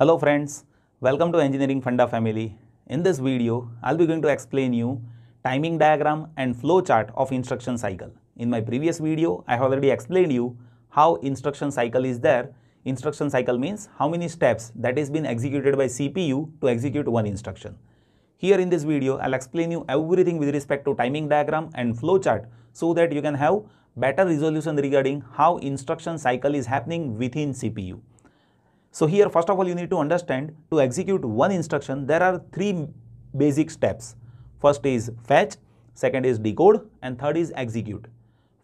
Hello friends, welcome to Engineering Funda family. In this video, I'll be going to explain you timing diagram and flowchart of instruction cycle. In my previous video, I have already explained you how instruction cycle is there. Instruction cycle means how many steps that is been executed by CPU to execute one instruction. Here in this video, I'll explain you everything with respect to timing diagram and flowchart so that you can have better resolution regarding how instruction cycle is happening within CPU. So here first of all you need to understand to execute one instruction there are three basic steps. First is fetch, second is decode and third is execute.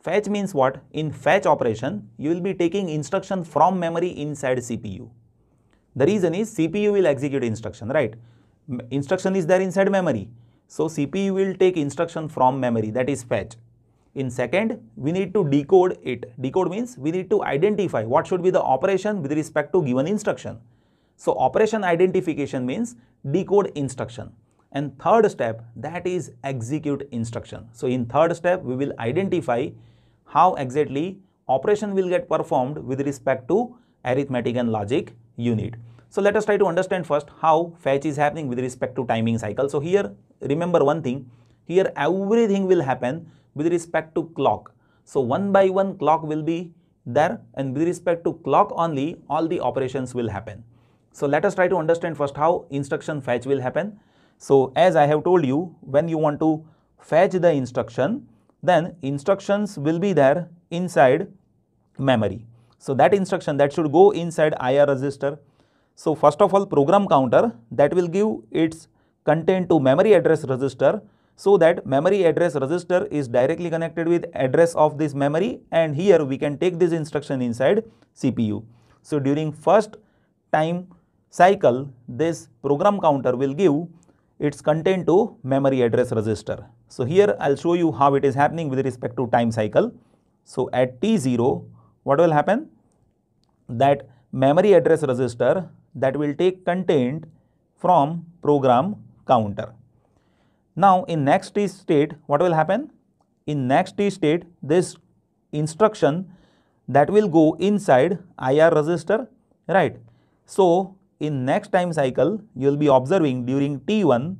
Fetch means what? In fetch operation you will be taking instruction from memory inside CPU. The reason is CPU will execute instruction right? Instruction is there inside memory. So CPU will take instruction from memory that is fetch. In second, we need to decode it. Decode means we need to identify what should be the operation with respect to given instruction. So operation identification means decode instruction. And third step that is execute instruction. So in third step we will identify how exactly operation will get performed with respect to arithmetic and logic unit. So let us try to understand first how fetch is happening with respect to timing cycle. So here remember one thing, here everything will happen with respect to clock. So one by one clock will be there and with respect to clock only all the operations will happen. So let us try to understand first how instruction fetch will happen. So as I have told you when you want to fetch the instruction then instructions will be there inside memory. So that instruction that should go inside IR register. So first of all program counter that will give its content to memory address register so that memory address register is directly connected with address of this memory and here we can take this instruction inside CPU. So during first time cycle this program counter will give its content to memory address register. So here I will show you how it is happening with respect to time cycle. So at T0 what will happen that memory address register that will take content from program counter. Now in next state, what will happen? In next state, this instruction that will go inside IR register, right? So in next time cycle, you will be observing during T1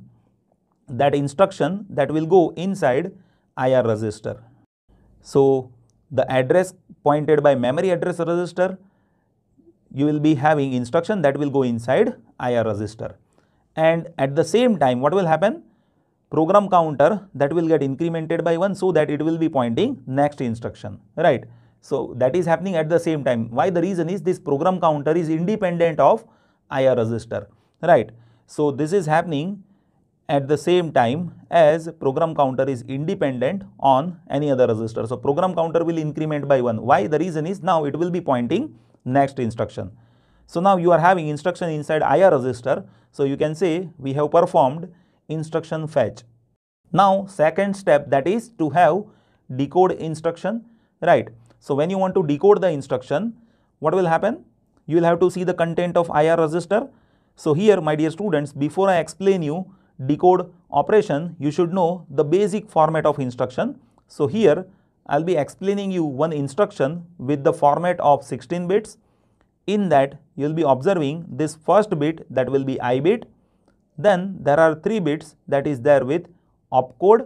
that instruction that will go inside IR register. So the address pointed by memory address register, you will be having instruction that will go inside IR register. And at the same time, what will happen? program counter that will get incremented by 1 so that it will be pointing next instruction right so that is happening at the same time why the reason is this program counter is independent of IR register right so this is happening at the same time as program counter is independent on any other register so program counter will increment by 1 why the reason is now it will be pointing next instruction so now you are having instruction inside IR register so you can say we have performed instruction fetch. Now second step that is to have decode instruction, right? So when you want to decode the instruction, what will happen? You will have to see the content of IR register. So here my dear students, before I explain you decode operation, you should know the basic format of instruction. So here I'll be explaining you one instruction with the format of 16 bits. In that you'll be observing this first bit that will be I bit then there are three bits that is there with opcode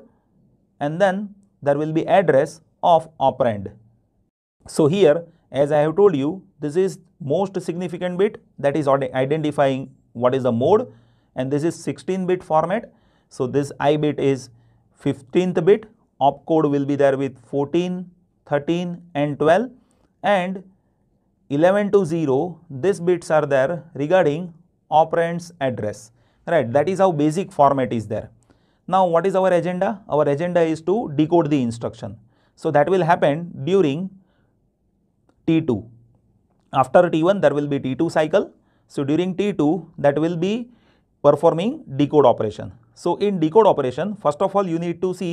and then there will be address of operand. So here as I have told you this is most significant bit that is identifying what is the mode and this is 16 bit format. So this I bit is 15th bit opcode will be there with 14, 13 and 12 and 11 to 0 these bits are there regarding operand's address right that is how basic format is there now what is our agenda our agenda is to decode the instruction so that will happen during t2 after t1 there will be t2 cycle so during t2 that will be performing decode operation so in decode operation first of all you need to see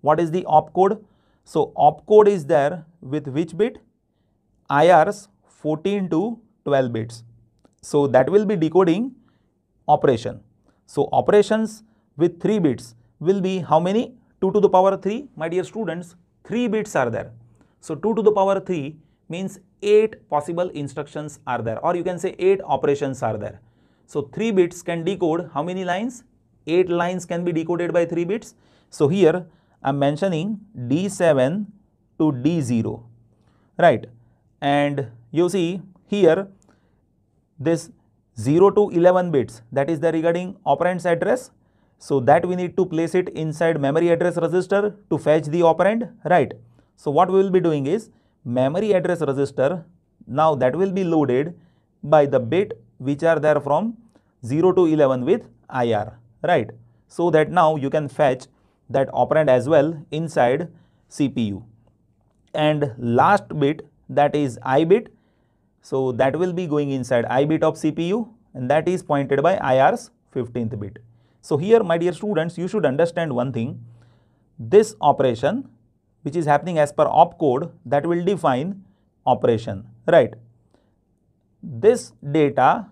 what is the opcode so opcode is there with which bit IRs 14 to 12 bits so that will be decoding operation so operations with 3 bits will be how many? 2 to the power 3, my dear students, 3 bits are there. So 2 to the power 3 means 8 possible instructions are there or you can say 8 operations are there. So 3 bits can decode how many lines? 8 lines can be decoded by 3 bits. So here I am mentioning D7 to D0, right? And you see here this 0 to 11 bits that is the regarding operand's address. So that we need to place it inside memory address register to fetch the operand, right? So what we will be doing is memory address register now that will be loaded by the bit which are there from 0 to 11 with IR, right? So that now you can fetch that operand as well inside CPU. And last bit that is I bit so, that will be going inside I bit of CPU and that is pointed by IR's 15th bit. So, here my dear students you should understand one thing this operation which is happening as per opcode that will define operation right. This data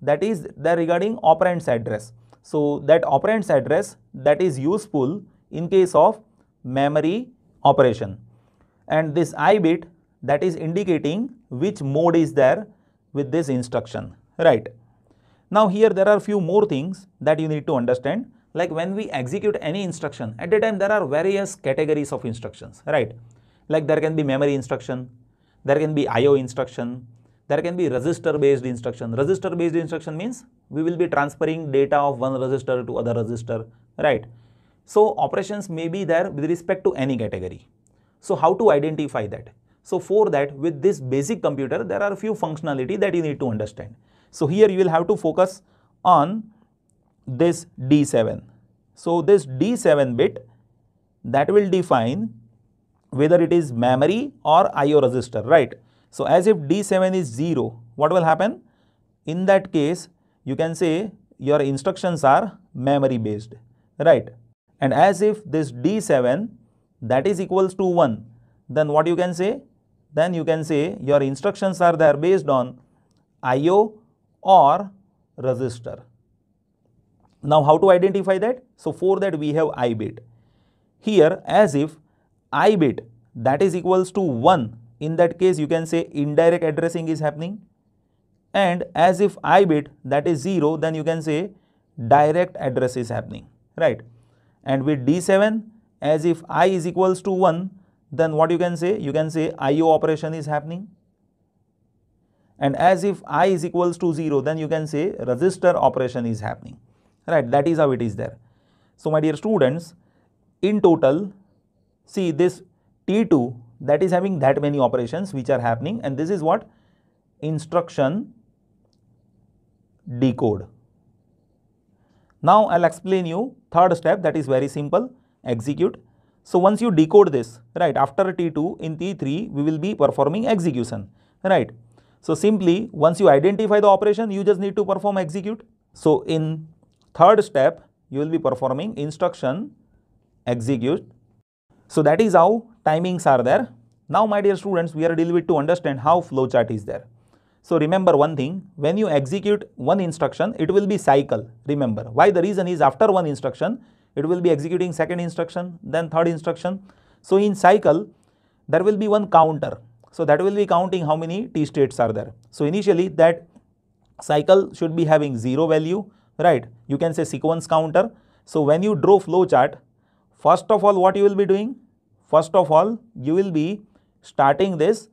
that is the regarding operands address. So, that operands address that is useful in case of memory operation and this I bit that is indicating which mode is there with this instruction, right? Now here there are few more things that you need to understand like when we execute any instruction at a time there are various categories of instructions, right? Like there can be memory instruction, there can be IO instruction, there can be register based instruction. Register based instruction means we will be transferring data of one register to other register, right? So operations may be there with respect to any category. So how to identify that? So for that with this basic computer there are a few functionality that you need to understand. So here you will have to focus on this D7. So this D7 bit that will define whether it is memory or IO register right. So as if D7 is 0 what will happen? In that case you can say your instructions are memory based right and as if this D7 that is equals to 1 then what you can say then you can say your instructions are there based on IO or resistor. Now how to identify that? So for that we have I bit. Here as if I bit that is equals to 1 in that case you can say indirect addressing is happening and as if I bit that is 0 then you can say direct address is happening right and with D7 as if I is equals to 1 then what you can say? You can say IO operation is happening. And as if I is equals to 0, then you can say register operation is happening. Right, that is how it is there. So, my dear students, in total, see this T2 that is having that many operations which are happening and this is what instruction decode. Now, I will explain you third step that is very simple execute so once you decode this, right, after T2 in T3, we will be performing execution, right. So simply once you identify the operation, you just need to perform execute. So in third step, you will be performing instruction execute. So that is how timings are there. Now my dear students, we are little bit to understand how flowchart is there. So remember one thing, when you execute one instruction, it will be cycle. Remember, why the reason is after one instruction, it will be executing second instruction, then third instruction. So in cycle, there will be one counter. So that will be counting how many T states are there. So initially that cycle should be having 0 value, right? You can say sequence counter. So when you draw flow chart, first of all what you will be doing? First of all, you will be starting this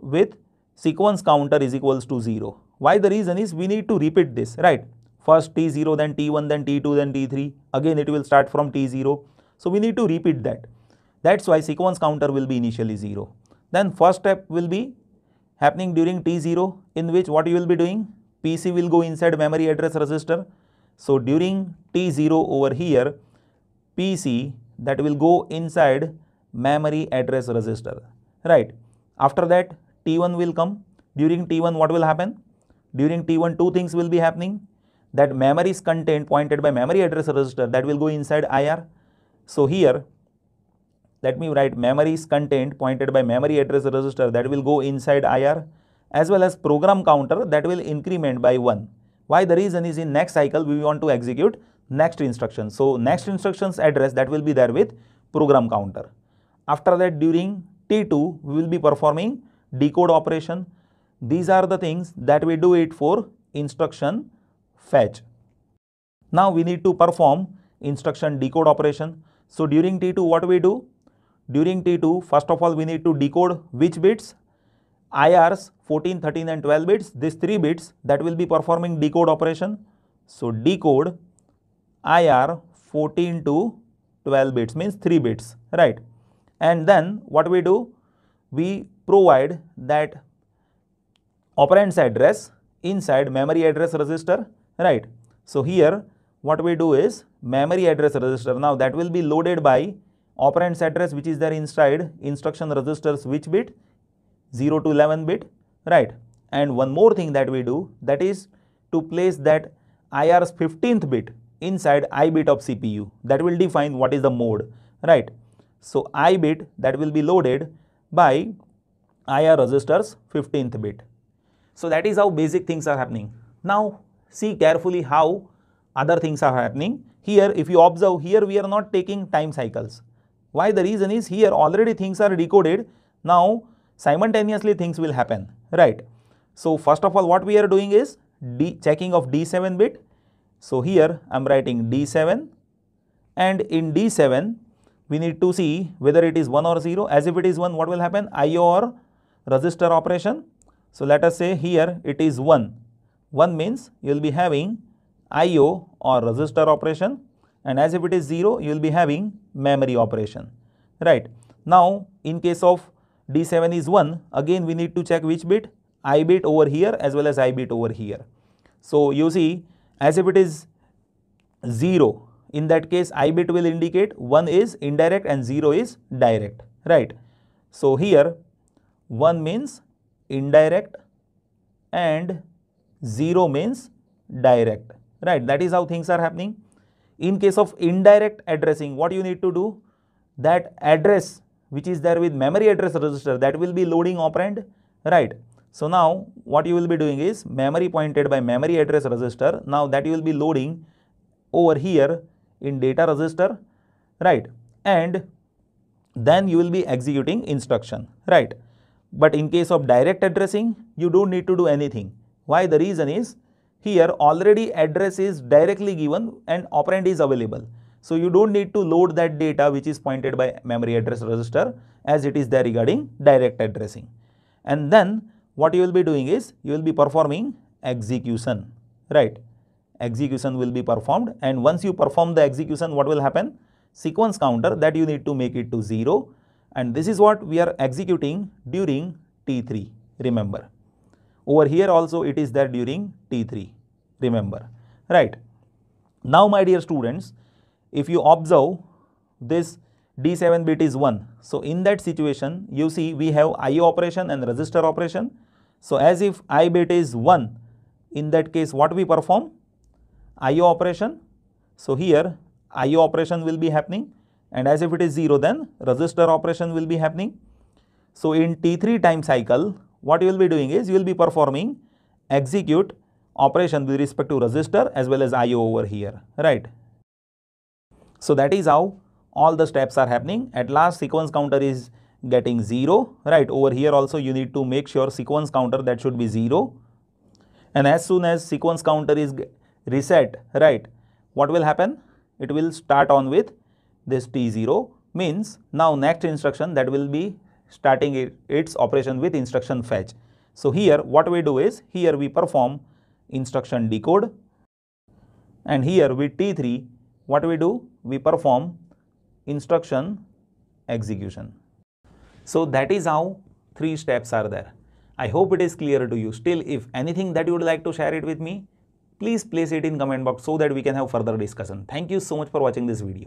with sequence counter is equals to 0. Why the reason is we need to repeat this, right? First T0, then T1, then T2, then T3. Again, it will start from T0. So we need to repeat that. That's why sequence counter will be initially 0. Then first step will be happening during T0 in which what you will be doing? PC will go inside memory address register. So during T0 over here, PC that will go inside memory address register, right? After that, T1 will come. During T1, what will happen? During T1, two things will be happening that memory is contained pointed by memory address register that will go inside IR. So here let me write memory is contained pointed by memory address register that will go inside IR as well as program counter that will increment by 1. Why the reason is in next cycle we want to execute next instruction. So next instructions address that will be there with program counter. After that during T2 we will be performing decode operation. These are the things that we do it for instruction fetch. Now we need to perform instruction decode operation. So during T2 what we do? During T2 first of all we need to decode which bits? IRs 14, 13 and 12 bits. These 3 bits that will be performing decode operation. So decode IR 14 to 12 bits means 3 bits right. And then what we do? We provide that operands address inside memory address register right so here what we do is memory address register now that will be loaded by operands address which is there inside instruction registers which bit 0 to 11 bit right and one more thing that we do that is to place that IR's 15th bit inside I bit of CPU that will define what is the mode right so I bit that will be loaded by IR registers 15th bit so that is how basic things are happening now see carefully how other things are happening. Here if you observe here we are not taking time cycles. Why the reason is here already things are decoded now simultaneously things will happen right. So first of all what we are doing is D checking of D7 bit. So here I am writing D7 and in D7 we need to see whether it is 1 or 0 as if it is 1 what will happen IO or register operation. So let us say here it is 1 1 means you will be having IO or resistor operation and as if it is 0 you will be having memory operation right. Now in case of D7 is 1 again we need to check which bit I bit over here as well as I bit over here. So you see as if it is 0 in that case I bit will indicate 1 is indirect and 0 is direct right. So here 1 means indirect and 0 means direct, right? That is how things are happening. In case of indirect addressing, what you need to do? That address which is there with memory address register that will be loading operand, right? So now what you will be doing is memory pointed by memory address register. Now that you will be loading over here in data register, right? And then you will be executing instruction, right? But in case of direct addressing, you don't need to do anything why? The reason is here already address is directly given and operand is available. So you don't need to load that data which is pointed by memory address register as it is there regarding direct addressing. And then what you will be doing is you will be performing execution, right? Execution will be performed and once you perform the execution, what will happen? Sequence counter that you need to make it to 0 and this is what we are executing during T3, remember. Over here also it is there during T3, remember, right. Now my dear students, if you observe this D7 bit is 1. So in that situation, you see we have IO operation and resistor operation. So as if I bit is 1, in that case what we perform? IO operation. So here IO operation will be happening and as if it is 0 then resistor operation will be happening. So in T3 time cycle what you will be doing is you will be performing execute operation with respect to resistor as well as IO over here, right? So that is how all the steps are happening. At last sequence counter is getting 0, right? Over here also you need to make sure sequence counter that should be 0. And as soon as sequence counter is reset, right, what will happen? It will start on with this T0 means now next instruction that will be starting its operation with instruction fetch. So here what we do is here we perform instruction decode and here with T3 what we do we perform instruction execution. So that is how three steps are there. I hope it is clear to you. Still if anything that you would like to share it with me please place it in comment box so that we can have further discussion. Thank you so much for watching this video.